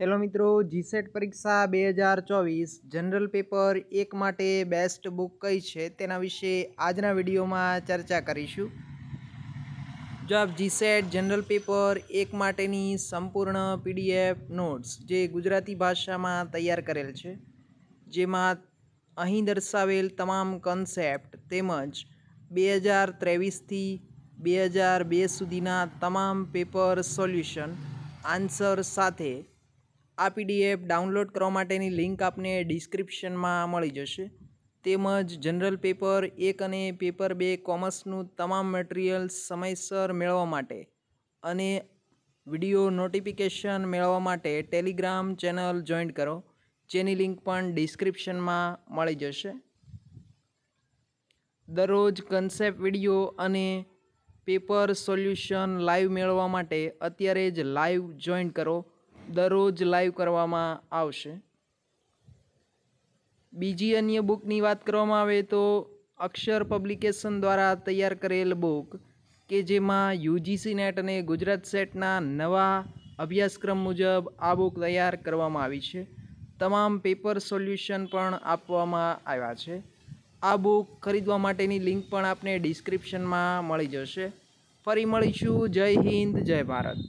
hello મિત્રો GSET પરીક્ષા બે હજાર ચોવીસ જનરલ પેપર એક માટે બેસ્ટ બુક કઈ છે તેના વિશે આજના વિડીયોમાં ચર્ચા કરીશું જો આપ જીસેટ જનરલ પેપર એક માટેની સંપૂર્ણ પીડીએફ નોટ્સ જે ગુજરાતી ભાષામાં તૈયાર કરેલ છે જેમાં અહીં દર્શાવેલ તમામ કન્સેપ્ટ તેમજ બે હજાર ત્રેવીસથી બે હજાર બે સુધીના તમામ પેપર સોલ્યુશન આન્સર સાથે આ પીડીએફ ડાઉનલોડ કરવા માટેની લિંક આપને ડિસ્ક્રિપ્શનમાં મળી જશે તેમજ જનરલ પેપર એક અને પેપર બે કોમર્સનું તમામ મટીરિયલ સમયસર મેળવવા માટે અને વિડીયો નોટિફિકેશન મેળવવા માટે ટેલિગ્રામ ચેનલ જોઈન કરો જેની લિંક પણ ડિસ્ક્રિપ્શનમાં મળી જશે દરરોજ કન્સેપ્ટ વિડીયો અને પેપર સોલ્યુશન લાઈવ મેળવવા માટે અત્યારે જ લાઈવ જોઈન કરો દરરોજ લાઈવ કરવામાં આવશે બીજી અન્ય બુકની વાત કરવામાં આવે તો અક્ષર પબ્લિકેશન દ્વારા તૈયાર કરેલ બુક કે જેમાં યુજીસી નેટ અને ગુજરાત સેટના નવા અભ્યાસક્રમ મુજબ આ બુક તૈયાર કરવામાં આવી છે તમામ પેપર સોલ્યુશન પણ આપવામાં આવ્યા છે આ બુક ખરીદવા માટેની લિંક પણ આપને ડિસ્ક્રિપ્શનમાં મળી જશે ફરી મળીશું જય હિન્દ જય ભારત